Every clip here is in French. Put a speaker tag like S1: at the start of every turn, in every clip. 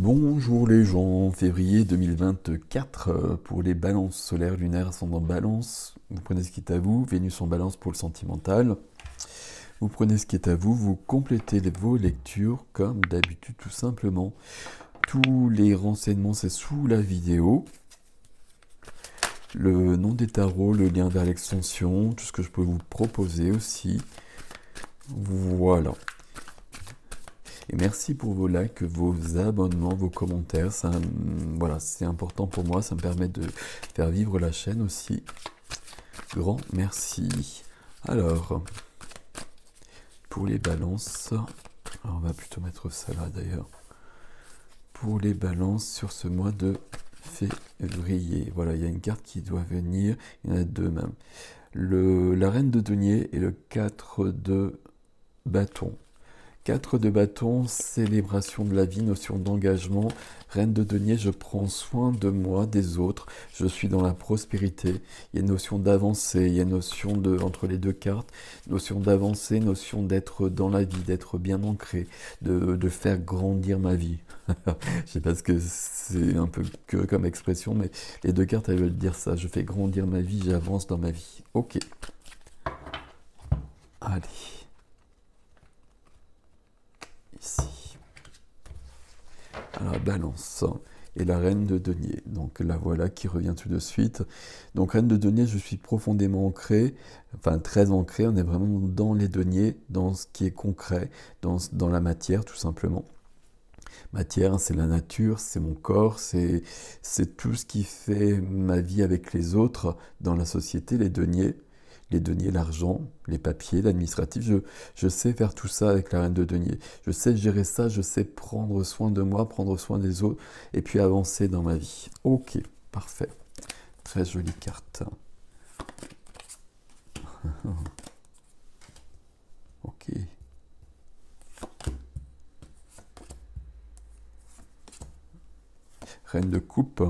S1: Bonjour les gens, février 2024 euh, pour les balances solaires, lunaires ascendant balance. Vous prenez ce qui est à vous, Vénus en balance pour le sentimental. Vous prenez ce qui est à vous, vous complétez vos lectures comme d'habitude tout simplement. Tous les renseignements c'est sous la vidéo. Le nom des tarots, le lien vers l'extension, tout ce que je peux vous proposer aussi. Voilà. Et merci pour vos likes, vos abonnements, vos commentaires. Hum, voilà, c'est important pour moi. Ça me permet de faire vivre la chaîne aussi. Grand merci. Alors, pour les balances, on va plutôt mettre ça là d'ailleurs. Pour les balances sur ce mois de février. Voilà, il y a une carte qui doit venir. Il y en a deux même. Le, la reine de denier et le 4 de bâton. 4 de bâton, célébration de la vie, notion d'engagement. Reine de denier, je prends soin de moi, des autres. Je suis dans la prospérité. Il y a notion d'avancer, il y a notion de, entre les deux cartes, notion d'avancer, notion d'être dans la vie, d'être bien ancré, de, faire grandir ma vie. je sais pas ce que c'est un peu que comme expression, mais les deux cartes, elles veulent dire ça. Je fais grandir ma vie, j'avance dans ma vie. Ok. Allez ici. balance et la reine de denier. Donc la voilà qui revient tout de suite. Donc reine de denier, je suis profondément ancré, enfin très ancré, on est vraiment dans les deniers, dans ce qui est concret, dans, dans la matière tout simplement. Matière, c'est la nature, c'est mon corps, c'est tout ce qui fait ma vie avec les autres dans la société, les deniers, les deniers, l'argent, les papiers, l'administratif. Je, je sais faire tout ça avec la reine de deniers. Je sais gérer ça, je sais prendre soin de moi, prendre soin des autres, et puis avancer dans ma vie. Ok, parfait. Très jolie carte. ok. Reine de coupe,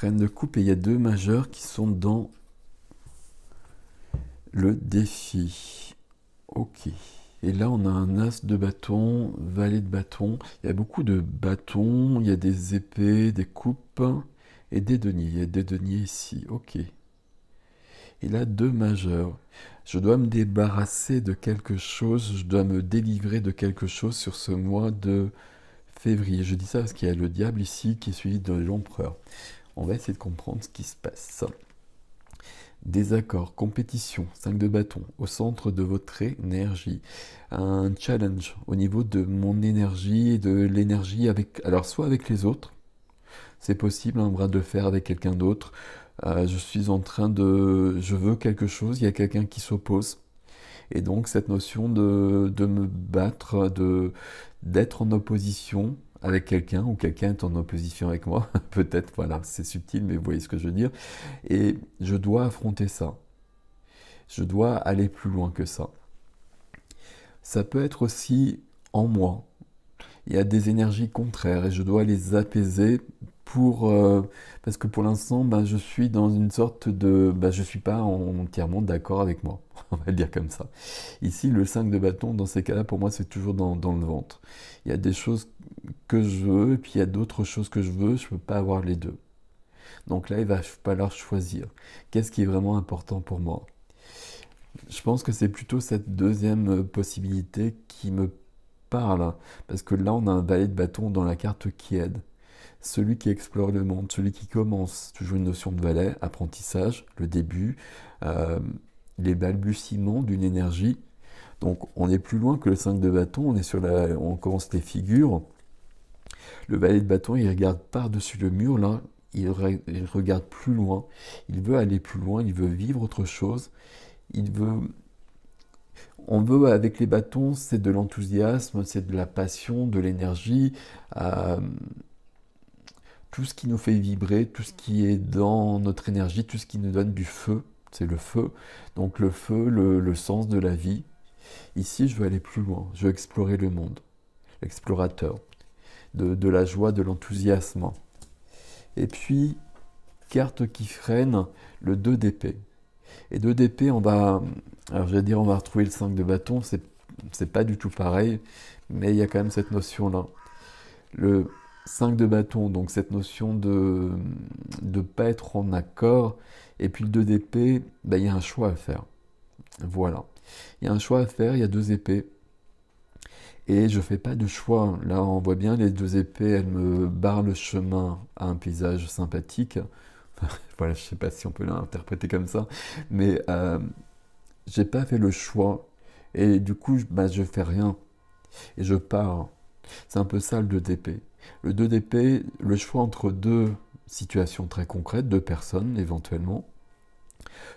S1: Reine de coupe et il y a deux majeurs qui sont dans le défi. Ok. Et là, on a un as de bâton, valet de bâton. Il y a beaucoup de bâtons, il y a des épées, des coupes et des deniers. Il y a des deniers ici. Ok. Et là, deux majeurs. Je dois me débarrasser de quelque chose, je dois me délivrer de quelque chose sur ce mois de février. Je dis ça parce qu'il y a le diable ici qui est suivi de l'empereur. On va essayer de comprendre ce qui se passe. Désaccord, compétition, 5 de bâton, au centre de votre énergie. Un challenge au niveau de mon énergie et de l'énergie avec. Alors, soit avec les autres, c'est possible, un bras de fer avec quelqu'un d'autre. Euh, je suis en train de. Je veux quelque chose, il y a quelqu'un qui s'oppose. Et donc, cette notion de, de me battre, d'être en opposition, avec quelqu'un ou quelqu'un est en opposition avec moi, peut-être, voilà, c'est subtil, mais vous voyez ce que je veux dire. Et je dois affronter ça. Je dois aller plus loin que ça. Ça peut être aussi en moi. Il y a des énergies contraires et je dois les apaiser pour euh, parce que pour l'instant, ben, je suis dans une sorte de, ben, je suis pas entièrement d'accord avec moi. on va le dire comme ça. Ici, le 5 de bâton, dans ces cas-là, pour moi, c'est toujours dans, le ventre. Il y a des choses que je veux, et puis il y a d'autres choses que je veux, je ne peux pas avoir les deux. Donc là, il va pas leur choisir. Qu'est-ce qui est vraiment important pour moi Je pense que c'est plutôt cette deuxième euh, possibilité qui me parle, hein, parce que là, on a un valet de bâton dans la carte qui aide celui qui explore le monde, celui qui commence, toujours une notion de valet, apprentissage, le début, euh, les balbutiements d'une énergie. Donc on est plus loin que le 5 de bâton, on est sur la, on commence les figures. Le valet de bâton, il regarde par-dessus le mur, là, il, regarde plus loin, il veut aller plus loin, il veut vivre autre chose, il veut... On veut, avec les bâtons, c'est de l'enthousiasme, c'est de la passion, de l'énergie, euh, tout ce qui nous fait vibrer, tout ce qui est dans notre énergie, tout ce qui nous donne du feu. C'est le feu. Donc le feu, le, sens de la vie. Ici, je veux aller plus loin. Je veux explorer le monde. L'explorateur. De, la joie, de l'enthousiasme. Et puis, carte qui freine, le 2 d'épée. Et 2 d'épée, on va... Alors, je vais dire, on va retrouver le 5 de bâton. C'est, pas du tout pareil. Mais il y a quand même cette notion-là. Le... 5 de bâton, donc cette notion de ne pas être en accord, et puis le 2 d'épée, ben, il y a un choix à faire. Voilà. Il y a un choix à faire, il y a deux épées. Et je fais pas de choix. Là, on voit bien les deux épées, elles me barrent le chemin à un paysage sympathique. voilà, je sais pas si on peut l'interpréter comme ça, mais euh, je n'ai pas fait le choix. Et du coup, je, ne ben, fais rien. Et je pars. C'est un peu ça le 2DP. Le 2DP, le choix entre deux situation très concrète, deux personnes éventuellement.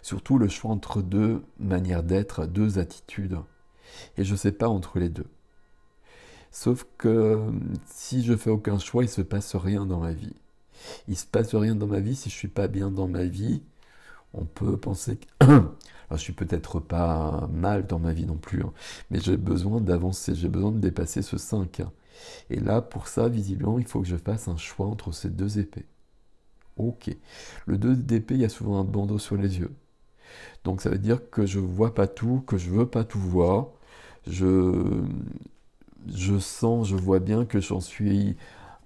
S1: Surtout le choix entre deux manières d'être, deux attitudes. Et je ne sais pas entre les deux. Sauf que si je fais aucun choix, il se passe rien dans ma vie. Il se passe rien dans ma vie si je ne suis pas bien dans ma vie. On peut penser que Alors, je suis peut-être pas mal dans ma vie non plus, hein. mais j'ai besoin d'avancer, j'ai besoin de dépasser ce 5. Hein. Et là, pour ça, visiblement, il faut que je fasse un choix entre ces deux épées. Ok. Le 2 d'épée, il y a souvent un bandeau sur les yeux. Donc ça veut dire que je vois pas tout, que je veux pas tout voir. Je, je sens, je vois bien que j'en suis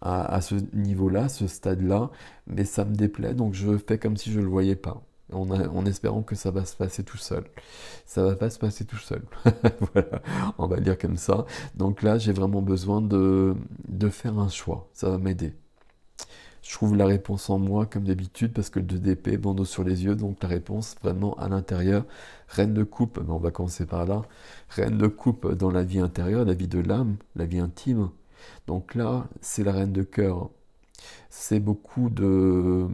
S1: à, ce niveau-là, ce stade-là, mais ça me déplaît, donc je fais comme si je le voyais pas. En, espérant que ça va se passer tout seul. Ça va pas se passer tout seul. voilà, on va dire comme ça. Donc là, j'ai vraiment besoin de, de faire un choix. Ça va m'aider. Je trouve la réponse en moi, comme d'habitude, parce que le 2DP, bandeau sur les yeux, donc la réponse vraiment à l'intérieur. Reine de coupe, mais on va commencer par là. Reine de coupe dans la vie intérieure, la vie de l'âme, la vie intime. Donc là, c'est la reine de cœur. C'est beaucoup de,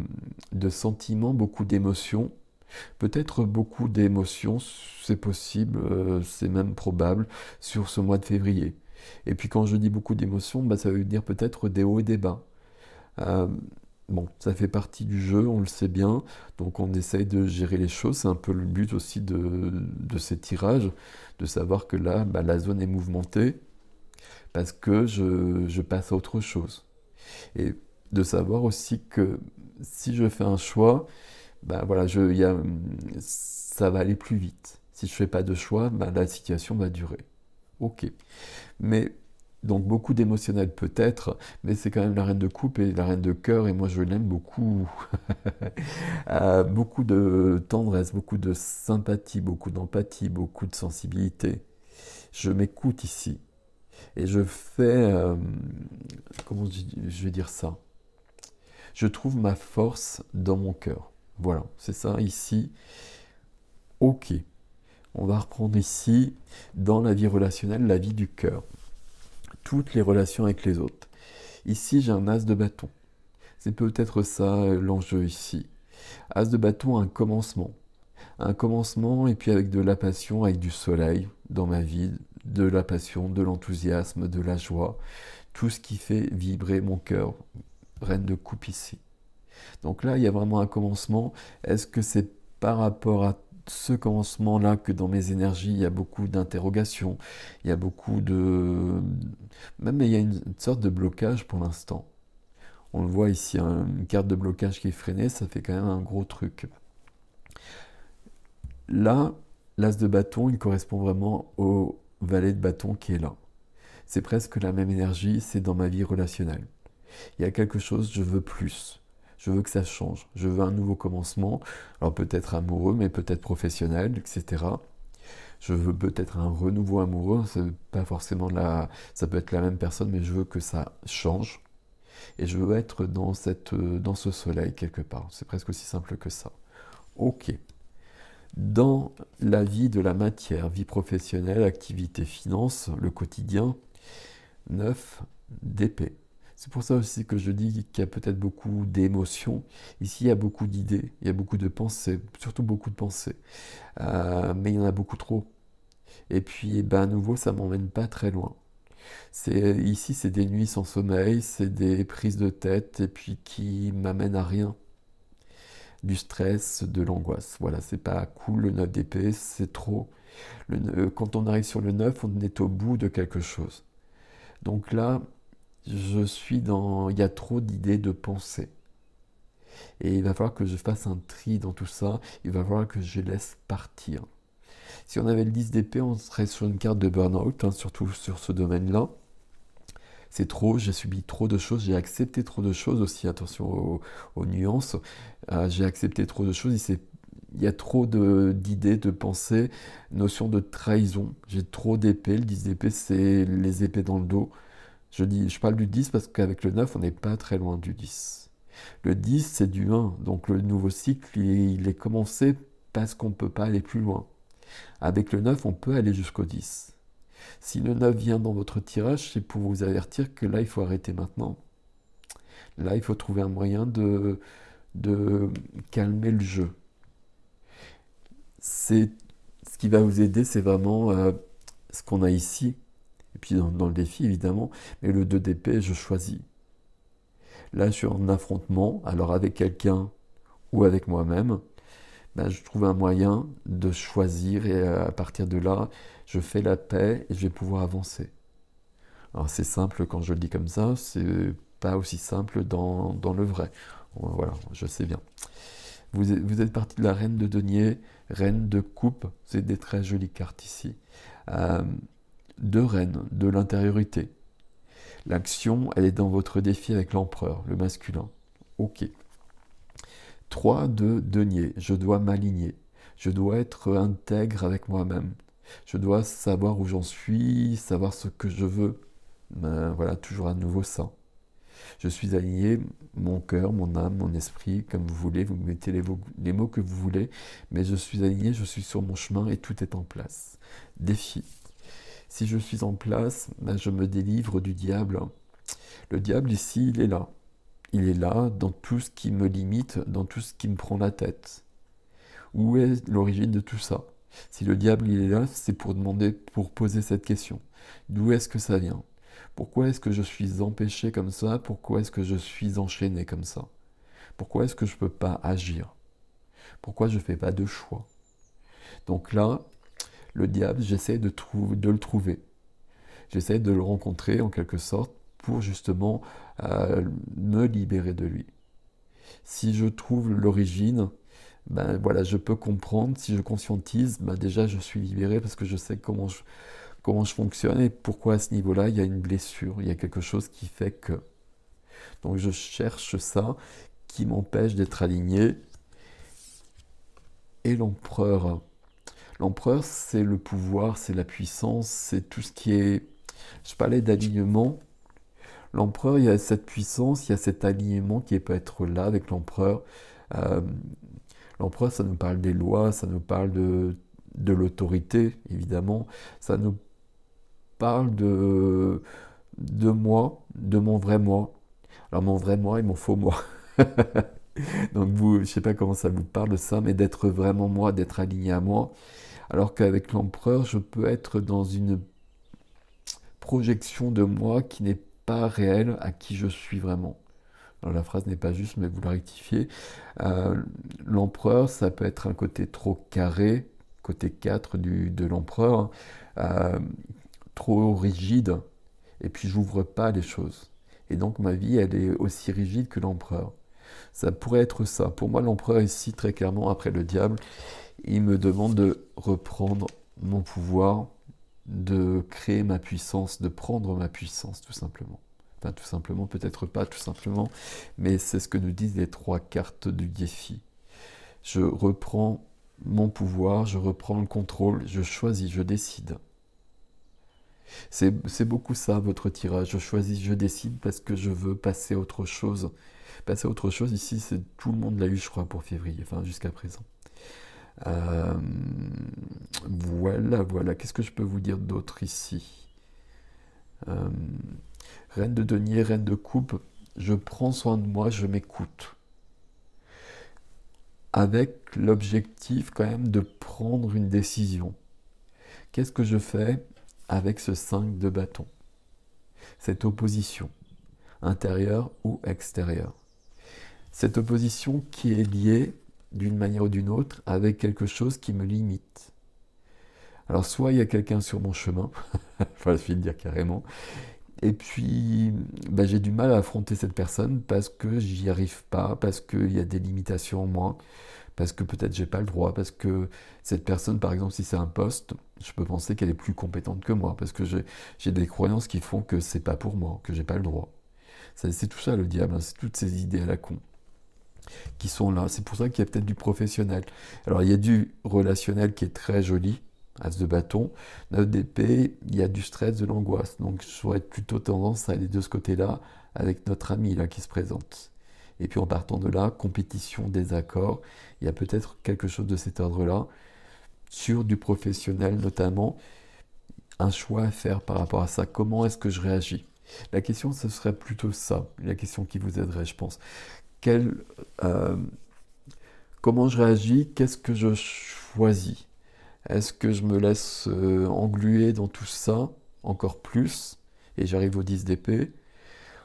S1: de sentiments, beaucoup d'émotions. Peut-être beaucoup d'émotions, c'est possible, euh, c'est même probable, sur ce mois de février. Et puis quand je dis beaucoup d'émotions, bah, ça veut dire peut-être des hauts et des bas. Euh, bon, ça fait partie du jeu, on le sait bien, donc on essaye de gérer les choses, c'est un peu le but aussi de, de ces tirages, de savoir que là, bah, la zone est mouvementée, parce que je, je, passe à autre chose. Et de savoir aussi que si je fais un choix, bah, voilà, je, y a, ça va aller plus vite. Si je ne fais pas de choix, bah, la situation va durer. Ok. Mais donc beaucoup d'émotionnel peut-être, mais c'est quand même la reine de coupe et la reine de cœur, et moi je l'aime beaucoup. Euh, beaucoup de tendresse, beaucoup de sympathie, beaucoup d'empathie, beaucoup de sensibilité. Je m'écoute ici. Et je fais... Euh, comment je vais dire ça Je trouve ma force dans mon cœur. Voilà, c'est ça ici. Ok. On va reprendre ici, dans la vie relationnelle, la vie du cœur les relations avec les autres. Ici, j'ai un as de bâton. C'est peut-être ça euh, l'enjeu ici. As de bâton, un commencement. Un commencement, et puis avec de la passion, avec du soleil dans ma vie, de la passion, de l'enthousiasme, de la joie, tout ce qui fait vibrer mon cœur. Reine de coupe ici. Donc là, il y a vraiment un commencement. Est-ce que c'est par rapport à ce commencement-là que dans mes énergies, il y a beaucoup d'interrogations, il y a beaucoup de... Même il y a une sorte de blocage pour l'instant. On le voit ici, hein, une carte de blocage qui est freinée, ça fait quand même un gros truc. Là, l'as de bâton, il correspond vraiment au valet de bâton qui est là. C'est presque la même énergie, c'est dans ma vie relationnelle. Il y a quelque chose, je veux plus. Je veux que ça change. Je veux un nouveau commencement. Alors peut-être amoureux, mais peut-être professionnel, etc. Je veux peut-être un renouveau amoureux. C'est pas forcément la. Ça peut être la même personne, mais je veux que ça change. Et je veux être dans, cette, euh, dans ce soleil quelque part. C'est presque aussi simple que ça. Ok. Dans la vie de la matière, vie professionnelle, activité, finance, le quotidien, 9 d'épée. C'est pour ça aussi que je dis qu'il y a peut-être beaucoup d'émotions. Ici, il y a beaucoup d'idées, il y a beaucoup de pensées, surtout beaucoup de pensées. Euh, mais il y en a beaucoup trop. Et puis, eh ben, à nouveau, ça m'emmène pas très loin. ici, c'est des nuits sans sommeil, c'est des prises de tête, et puis qui m'amènent à rien. Du stress, de l'angoisse. Voilà, c'est pas cool, le 9 d'épée, c'est trop. Euh, quand on arrive sur le 9, on est au bout de quelque chose. Donc là, je suis dans. Il y a trop d'idées de pensée. Et il va falloir que je fasse un tri dans tout ça. Il va falloir que je laisse partir. Si on avait le 10 d'épée, on serait sur une carte de burn-out, hein, surtout sur ce domaine-là. C'est trop, j'ai subi trop de choses, j'ai accepté trop de choses aussi, attention aux, nuances. Euh, j'ai accepté trop de choses, il y a trop d'idées, de, pensée, notion de trahison. J'ai trop d'épées. Le 10 d'épée c'est les épées dans le dos. Je, dis, je parle du 10 parce qu'avec le 9, on n'est pas très loin du 10. Le 10, c'est du 1, donc le nouveau cycle, il, est commencé parce qu'on ne peut pas aller plus loin. Avec le 9, on peut aller jusqu'au 10. Si le 9 vient dans votre tirage, c'est pour vous avertir que là, il faut arrêter maintenant. Là, il faut trouver un moyen de, de calmer le jeu. C'est ce qui va vous aider, c'est vraiment euh, ce qu'on a ici, et puis dans, le défi, évidemment, mais le 2 d'épée, je choisis. Là, sur suis affrontement, alors avec quelqu'un ou avec moi-même, ben, je trouve un moyen de choisir et euh, à partir de là, je fais la paix et je vais pouvoir avancer. Alors c'est simple quand je le dis comme ça, c'est pas aussi simple dans, le vrai. Voilà, je sais bien. Vous, vous êtes parti de la reine de denier, reine de coupe, c'est des très jolies cartes ici. Euh, de reines, de l'intériorité. L'action, elle est dans votre défi avec l'empereur, le masculin. Ok. 3 de denier, je dois m'aligner. Je dois être intègre avec moi-même. Je dois savoir où j'en suis, savoir ce que je veux. Ben, voilà, toujours à nouveau ça. Je suis aligné, mon cœur, mon âme, mon esprit, comme vous voulez, vous mettez les, les mots que vous voulez, mais je suis aligné, je suis sur mon chemin et tout est en place. Défi. Si je suis en place, ben, je me délivre du diable. Le diable ici, il est là. Il est là dans tout ce qui me limite, dans tout ce qui me prend la tête. Où est l'origine de tout ça Si le diable il est là, c'est pour demander, pour poser cette question. D'où est-ce que ça vient Pourquoi est-ce que je suis empêché comme ça Pourquoi est-ce que je suis enchaîné comme ça Pourquoi est-ce que je ne peux pas agir Pourquoi je ne fais pas de choix Donc là, le diable, j'essaie de, le trouver. J'essaie de le rencontrer en quelque sorte pour justement euh, me libérer de lui. Si je trouve l'origine, ben voilà, je peux comprendre. Si je conscientise, ben, déjà je suis libéré parce que je sais comment comment je fonctionne et pourquoi à ce niveau-là il y a une blessure, il y a quelque chose qui fait que. Donc je cherche ça qui m'empêche d'être aligné. Et l'empereur L'empereur, c'est le pouvoir, c'est la puissance, c'est tout ce qui est. Je parlais d'alignement. L'empereur, il y a cette puissance, il y a cet alignement qui peut être là avec l'empereur. Euh, l'empereur, ça nous parle des lois, ça nous parle de, l'autorité, évidemment. Ça nous parle de, de moi, de mon vrai moi. Alors mon vrai moi et mon faux moi. Donc, vous, je sais pas comment ça vous parle ça, mais d'être vraiment moi, d'être aligné à moi. Alors qu'avec l'empereur, je peux être dans une projection de moi qui n'est pas réelle à qui je suis vraiment. la phrase n'est pas juste, mais vous la rectifiez. Euh, l'empereur, ça peut être un côté trop carré, côté 4 du, de l'empereur, euh, trop rigide, et puis j'ouvre pas les choses. Et donc ma vie, elle est aussi rigide que l'empereur. Ça pourrait être ça. Pour moi, l'empereur ici, très clairement, après le diable, il me demande de reprendre mon pouvoir, de créer ma puissance, de prendre ma puissance, tout simplement. Enfin, tout simplement, peut-être pas tout simplement, mais c'est ce que nous disent les trois cartes du défi. Je reprends mon pouvoir, je reprends le contrôle, je choisis, je décide. C'est beaucoup ça, votre tirage. Je choisis, je décide parce que je veux passer autre chose passer à autre chose. Ici, c'est tout le monde l'a eu, je crois, pour février, enfin jusqu'à présent. Euh, voilà, voilà. Qu'est-ce que je peux vous dire d'autre ici euh, Reine de denier, reine de coupe, je prends soin de moi, je m'écoute. Avec l'objectif quand même de prendre une décision. Qu'est-ce que je fais avec ce 5 de bâton Cette opposition, intérieure ou extérieure cette opposition qui est liée d'une manière ou d'une autre avec quelque chose qui me limite. Alors soit il y a quelqu'un sur mon chemin, enfin je vais dire carrément, et puis bah, j'ai du mal à affronter cette personne parce que j'y arrive pas, parce qu'il y a des limitations en moi, parce que peut-être j'ai pas le droit, parce que cette personne par exemple si c'est un poste, je peux penser qu'elle est plus compétente que moi, parce que j'ai des croyances qui font que c'est pas pour moi, que j'ai pas le droit. C'est tout ça le diable, hein, c'est toutes ces idées à la con qui sont là. C'est pour ça qu'il y a peut-être du professionnel. Alors il y a du relationnel qui est très joli, as de bâton. 9 d'épée, il y a du stress, de l'angoisse. Donc je j'aurais plutôt tendance à aller de ce côté-là avec notre ami là qui se présente. Et puis en partant de là, compétition, désaccord, il y a peut-être quelque chose de cet ordre-là, sur du professionnel notamment, un choix à faire par rapport à ça. Comment est-ce que je réagis La question, ce serait plutôt ça, la question qui vous aiderait, je pense. Euh, comment je réagis, qu'est-ce que je choisis. Est-ce que je me laisse euh, engluer dans tout ça encore plus et j'arrive au 10 d'épée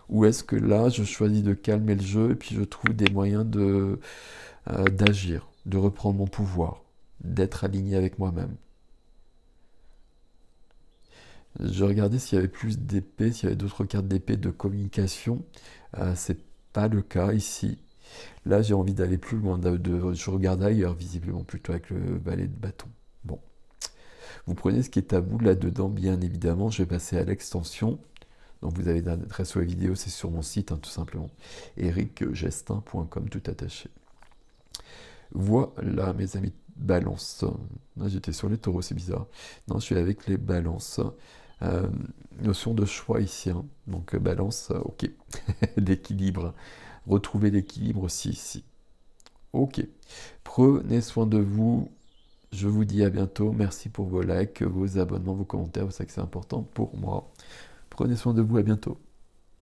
S1: Ou est-ce que là, je choisis de calmer le jeu et puis je trouve des moyens de, euh, d'agir, de reprendre mon pouvoir, d'être aligné avec moi-même je regardais s'il y avait plus d'épée, s'il y avait d'autres cartes d'épée de communication. c'est pas le cas ici. Là, j'ai envie d'aller plus loin. De, je regarde ailleurs, visiblement, plutôt avec le balai de bâton. Bon. Vous prenez ce qui est à bout là-dedans, bien évidemment. Je vais passer à l'extension. Donc, vous avez l'adresse sous la vidéo, c'est sur mon site, hein, tout simplement. ericgestin.com, tout attaché. Voilà, mes amis, balance. J'étais sur les taureaux, c'est bizarre. Non, je suis avec les balances. Euh, notion de choix ici. Hein. Donc euh, balance, euh, ok. l'équilibre. Retrouver l'équilibre aussi ici. Ok. Prenez soin de vous. Je vous dis à bientôt. Merci pour vos likes, vos abonnements, vos commentaires. Vous savez que c'est important pour moi. Prenez soin de vous. À bientôt.